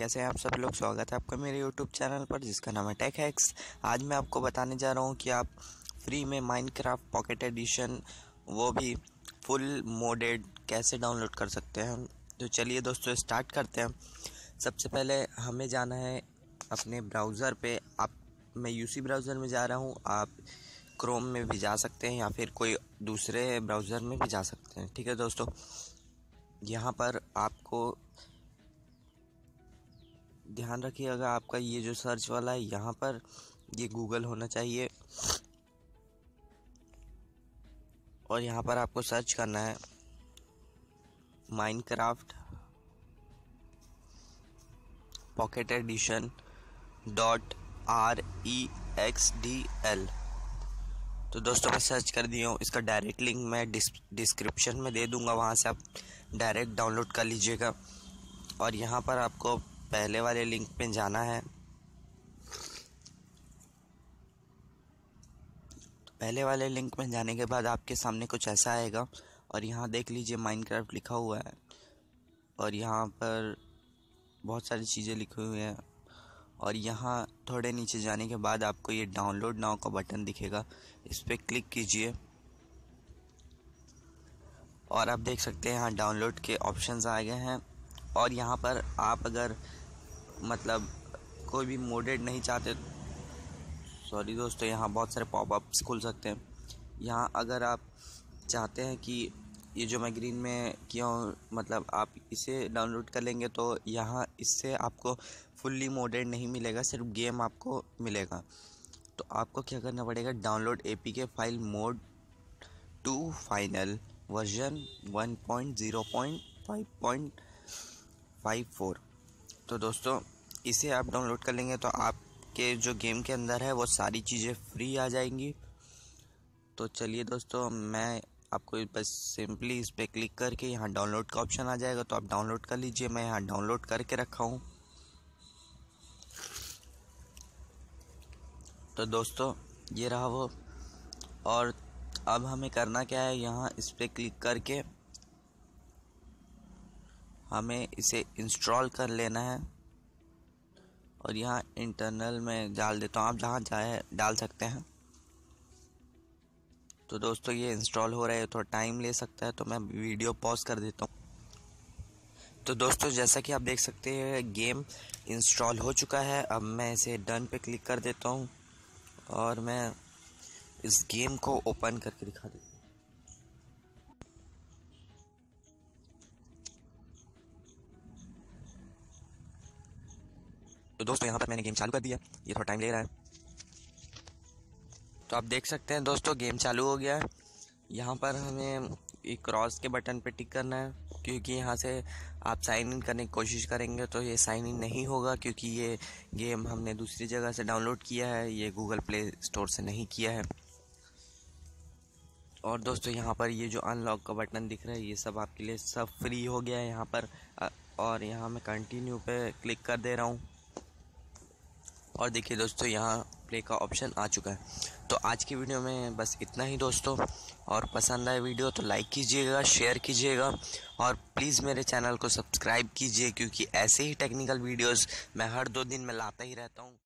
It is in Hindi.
कैसे हैं आप सब लोग स्वागत है आपका मेरे यूट्यूब चैनल पर जिसका नाम है टेक हैक्स आज मैं आपको बताने जा रहा हूँ कि आप फ्री में माइनक्राफ्ट पॉकेट एडिशन वो भी फुल मोडेड कैसे डाउनलोड कर सकते हैं तो चलिए दोस्तों स्टार्ट करते हैं सबसे पहले हमें जाना है अपने ब्राउज़र पे आप मैं यूसी ब्राउज़र में जा रहा हूँ आप क्रोम में भी जा सकते हैं या फिर कोई दूसरे ब्राउज़र में भी जा सकते हैं ठीक है दोस्तों यहाँ पर आपको ध्यान रखिएगा आपका ये जो सर्च वाला है यहाँ पर ये गूगल होना चाहिए और यहाँ पर आपको सर्च करना है Minecraft pocket edition dot R E X D L तो दोस्तों मैं सर्च कर दिया हूँ इसका डायरेक्ट लिंक मैं डिस्क्रिप्शन में दे दूँगा वहाँ से आप डायरेक्ट डाउनलोड कर लीजिएगा और यहाँ पर आपको पहले वाले लिंक पे जाना है पहले वाले लिंक में जाने के बाद आपके सामने कुछ ऐसा आएगा और यहाँ देख लीजिए माइनक्राफ्ट लिखा हुआ है और यहाँ पर बहुत सारी चीज़ें लिखी हुई हैं और यहाँ थोड़े नीचे जाने के बाद आपको ये डाउनलोड नाव का बटन दिखेगा इस पर क्लिक कीजिए और आप देख सकते हैं यहाँ डाउनलोड के ऑप्शंस आ गए हैं और यहाँ पर आप अगर मतलब कोई भी मोडेड नहीं चाहते सॉरी दोस्तों यहाँ बहुत सारे पॉपअप्स खुल सकते हैं यहाँ अगर आप चाहते हैं कि ये जो मैं ग्रीन में किया हूँ मतलब आप इसे डाउनलोड कर लेंगे तो यहाँ इससे आपको फुल्ली मोडेड नहीं मिलेगा सिर्फ गेम आपको मिलेगा तो आपको क्या करना पड़ेगा download A P K file mod to final version one point zero point five point five four तो दोस्तों इसे आप डाउनलोड कर लेंगे तो आपके जो गेम के अंदर है वो सारी चीज़ें फ्री आ जाएंगी तो चलिए दोस्तों मैं आपको बस सिंपली इस पर क्लिक करके यहाँ डाउनलोड का ऑप्शन आ जाएगा तो आप डाउनलोड कर लीजिए मैं यहाँ डाउनलोड करके रखा हूँ तो दोस्तों ये रहा वो और अब हमें करना क्या है यहाँ इस पर क्लिक करके हमें इसे इंस्टॉल कर लेना है और यहाँ इंटरनल में डाल देता हूँ आप जहाँ जाए डाल सकते हैं तो दोस्तों ये इंस्टॉल हो रहा है थोड़ा टाइम ले सकता है तो मैं वीडियो पॉज कर देता हूँ तो दोस्तों जैसा कि आप देख सकते हैं गेम इंस्टॉल हो चुका है अब मैं इसे डन पे क्लिक कर देता हूँ और मैं इस गेम को ओपन करके दिखा देता हूँ तो दोस्तों यहाँ पर मैंने गेम चालू कर दिया ये थोड़ा टाइम ले रहा है तो आप देख सकते हैं दोस्तों गेम चालू हो गया है यहाँ पर हमें एक क्रॉस के बटन पे टिक करना है क्योंकि यहाँ से आप साइन इन करने की कोशिश करेंगे तो ये साइन इन नहीं होगा क्योंकि ये गेम हमने दूसरी जगह से डाउनलोड किया है ये गूगल प्ले स्टोर से नहीं किया है और दोस्तों यहाँ पर ये जो अनलॉक का बटन दिख रहा है ये सब आपके लिए सब फ्री हो गया है यहाँ पर और यहाँ मैं कंटिन्यू पे क्लिक कर दे रहा हूँ और देखिए दोस्तों यहाँ प्ले का ऑप्शन आ चुका है तो आज की वीडियो में बस इतना ही दोस्तों और पसंद आए वीडियो तो लाइक कीजिएगा शेयर कीजिएगा और प्लीज़ मेरे चैनल को सब्सक्राइब कीजिए क्योंकि ऐसे ही टेक्निकल वीडियोस मैं हर दो दिन में लाता ही रहता हूँ